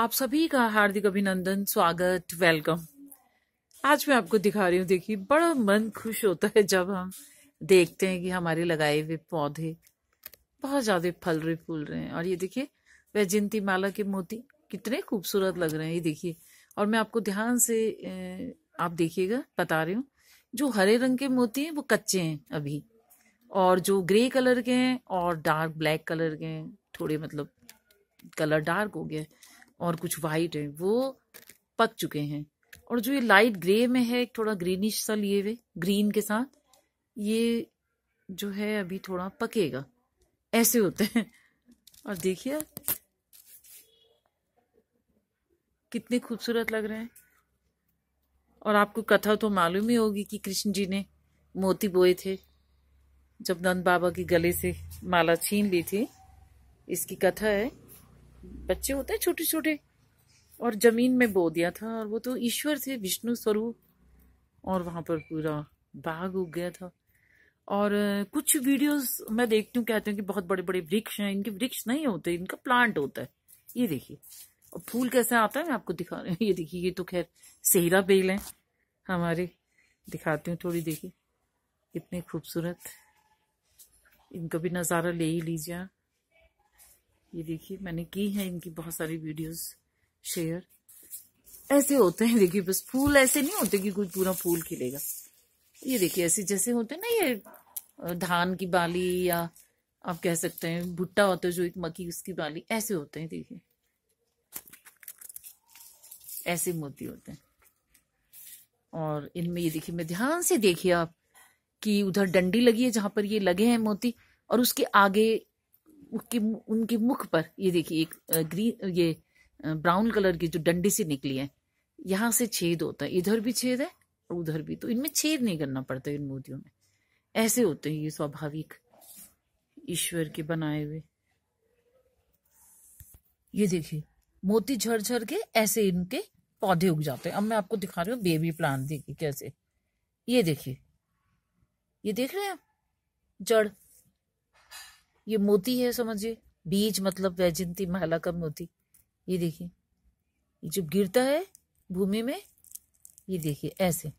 आप सभी का हार्दिक अभिनंदन स्वागत वेलकम आज मैं आपको दिखा रही हूँ देखिए बड़ा मन खुश होता है जब हम देखते हैं कि हमारे लगाए हुए पौधे बहुत ज्यादा फल रहे फूल रहे हैं और ये देखिए वैजयंती माला के मोती कितने खूबसूरत लग रहे हैं ये देखिए और मैं आपको ध्यान से आप देखिएगा बता रही हूँ जो हरे रंग के मोती हैं वो कच्चे हैं अभी और जो ग्रे कलर के हैं और डार्क ब्लैक कलर के हैं थोड़े मतलब कलर डार्क हो गया है और कुछ वाइट है वो पक चुके हैं और जो ये लाइट ग्रे में है थोड़ा ग्रीनिश सा लिए हुए ग्रीन के साथ ये जो है अभी थोड़ा पकेगा ऐसे होते हैं और देखिए कितने खूबसूरत लग रहे हैं और आपको कथा तो मालूम ही होगी कि कृष्ण जी ने मोती बोए थे जब नंद बाबा के गले से माला छीन ली थी इसकी कथा है बच्चे होते हैं छोटे छोटे और जमीन में बो दिया था और वो तो ईश्वर थे विष्णु स्वरूप और वहां पर पूरा बाग उग गया था और कुछ वीडियोस मैं देखती हूँ कहते हैं कि बहुत बड़े बड़े वृक्ष हैं इनके वृक्ष नहीं होते इनका प्लांट होता है ये देखिए और फूल कैसे आता है मैं आपको दिखा रही हूँ ये देखिए ये तो खैर सेहरा बेल है हमारे दिखाती हूँ थोड़ी देखिए कितने खूबसूरत इनका भी नज़ारा ले ही लीजिए ये देखिए मैंने की है इनकी बहुत सारी वीडियोस शेयर ऐसे होते हैं देखिए बस फूल ऐसे नहीं होते कि कुछ पूरा फूल खिलेगा ये देखिए ऐसे जैसे होते हैं ना ये धान की बाली या आप कह सकते हैं भुट्टा होता है जो एक मकी उसकी बाली ऐसे होते हैं देखिए ऐसे मोती होते हैं और इनमें ये देखिए मैं ध्यान से देखिए आप कि उधर डंडी लगी है जहां पर ये लगे हैं मोती और उसके आगे उनके उनके मुख पर ये देखिए एक ग्रीन ये ब्राउन कलर की जो डंडी से निकली है यहाँ से छेद होता है इधर भी छेद है और उधर भी तो इनमें छेद नहीं करना पड़ता इन मोतियों में ऐसे होते हैं ये स्वाभाविक ईश्वर के बनाए हुए ये देखिए मोती झरझर के ऐसे इनके पौधे उग जाते हैं अब मैं आपको दिखा रही हूँ बेबी प्लांट देखिए कैसे ये देखिए ये देख रहे हैं आप जड़ ये मोती है समझिए बीज मतलब वैजंती माला का मोती ये देखिए ये जब गिरता है भूमि में ये देखिए ऐसे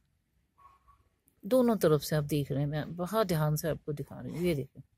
दोनों तरफ से आप देख रहे हैं मैं बहुत ध्यान से आपको दिखा रही हूँ ये देखिए